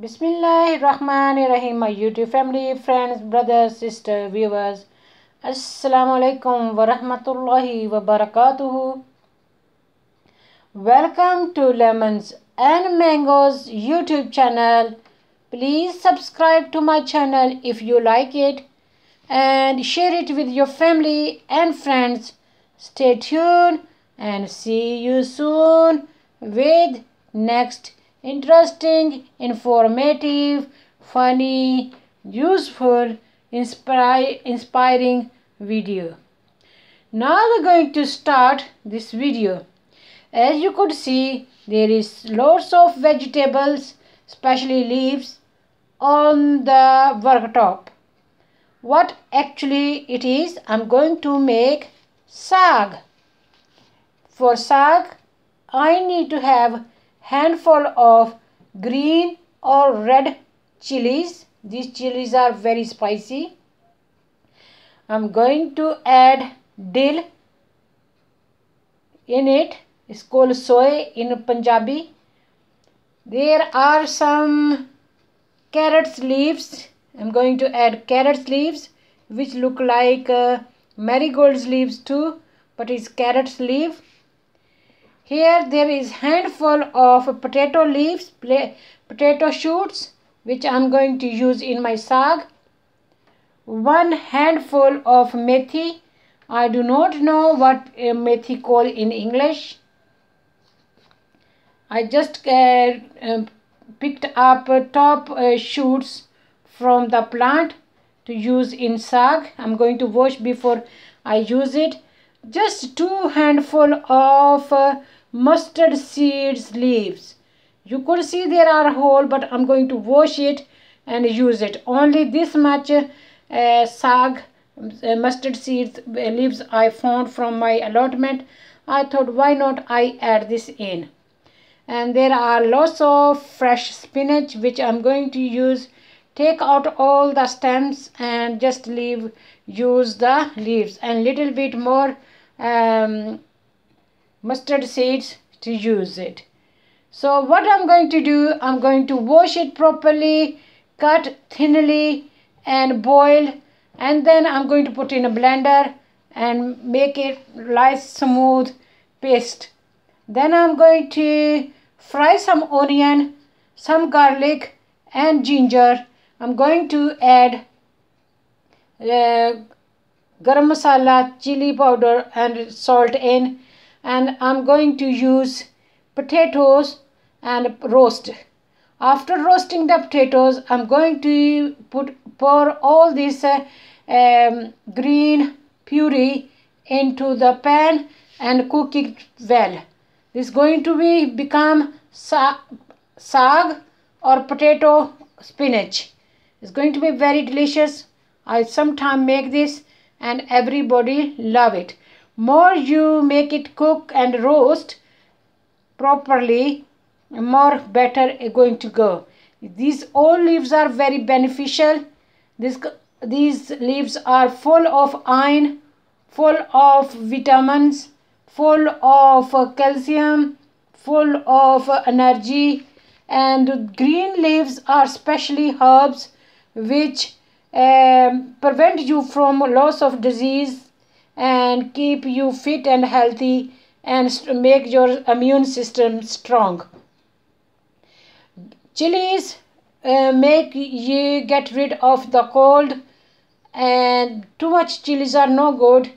Bismillahirrahmanirrahim, my YouTube family, friends, brothers, sisters, viewers. Assalamu alaikum wa rahmatullahi wa barakatuhu. Welcome to Lemons and Mangoes YouTube channel. Please subscribe to my channel if you like it and share it with your family and friends. Stay tuned and see you soon with next interesting, informative, funny, useful, inspire, inspiring video. Now we're going to start this video. As you could see, there is lots of vegetables, especially leaves, on the worktop. What actually it is, I'm going to make sag. For sag, I need to have handful of green or red chilies. These chilies are very spicy. I'm going to add dill in it. It's called soy in Punjabi. There are some carrots leaves. I'm going to add carrots leaves which look like uh, marigold's leaves too but it's carrots leaf here there is handful of potato leaves, potato shoots which I am going to use in my sag. One handful of methi. I do not know what uh, methi call in English. I just uh, um, picked up uh, top uh, shoots from the plant to use in sag. I'm going to wash before I use it. Just two handful of uh, mustard seeds leaves you could see there are hole but i'm going to wash it and use it only this much uh, sag uh, mustard seeds uh, leaves i found from my allotment i thought why not i add this in and there are lots of fresh spinach which i'm going to use take out all the stems and just leave use the leaves and little bit more um, mustard seeds to use it. So what I'm going to do, I'm going to wash it properly, cut thinly and boil and then I'm going to put in a blender and make it nice smooth paste. Then I'm going to fry some onion, some garlic and ginger. I'm going to add uh, garam masala, chili powder and salt in and I'm going to use potatoes and roast. After roasting the potatoes, I'm going to put pour all this uh, um, green puree into the pan and cook it well. This is going to be become saag sag or potato spinach. It's going to be very delicious. I sometime make this and everybody love it more you make it cook and roast properly more better going to go these all leaves are very beneficial this these leaves are full of iron full of vitamins full of calcium full of energy and green leaves are specially herbs which um, prevent you from loss of disease and keep you fit and healthy and make your immune system strong. Chilies uh, make you get rid of the cold and too much chilies are no good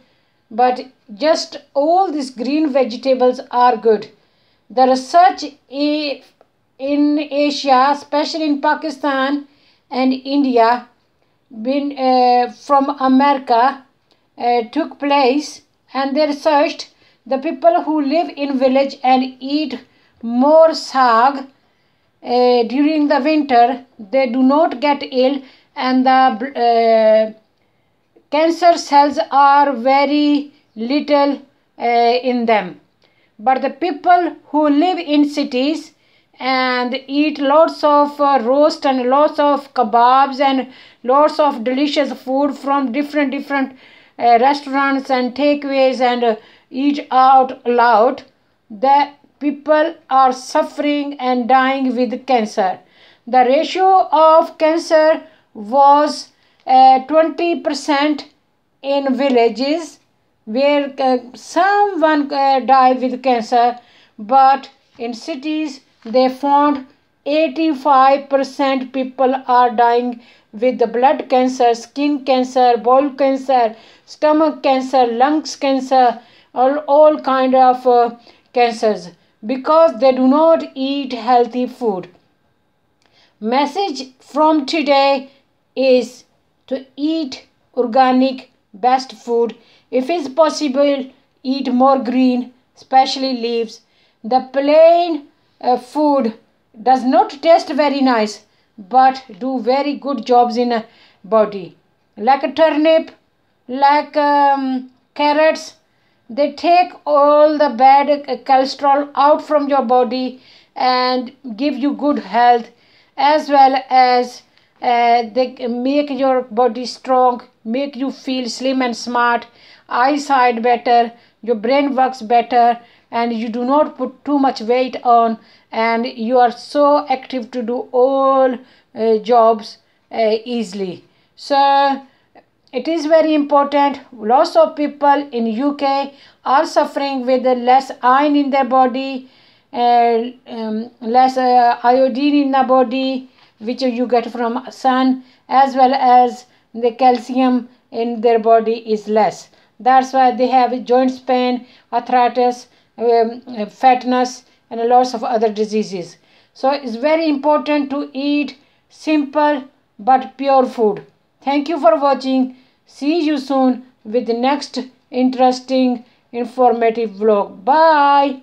but just all these green vegetables are good. The research in Asia, especially in Pakistan and India, been uh, from America, uh, took place and they researched the people who live in village and eat more sag uh, during the winter they do not get ill and the uh, cancer cells are very little uh, in them but the people who live in cities and eat lots of uh, roast and lots of kebabs and lots of delicious food from different different uh, restaurants and takeaways and uh, eat out loud, the people are suffering and dying with cancer. The ratio of cancer was 20% uh, in villages where uh, someone died with cancer, but in cities they found 85% people are dying with blood cancer, skin cancer, bowel cancer, stomach cancer, lungs cancer, all, all kind of uh, cancers because they do not eat healthy food. Message from today is to eat organic best food. If it's possible, eat more green, especially leaves. The plain uh, food does not taste very nice but do very good jobs in a body like a turnip like um, carrots they take all the bad cholesterol out from your body and give you good health as well as uh, they make your body strong make you feel slim and smart eyesight better your brain works better and you do not put too much weight on and you are so active to do all uh, jobs uh, easily so it is very important lots of people in uk are suffering with less iron in their body uh, um, less uh, iodine in the body which you get from sun as well as the calcium in their body is less that's why they have joint pain arthritis um, uh, fatness and lots of other diseases so it's very important to eat simple but pure food thank you for watching see you soon with the next interesting informative vlog bye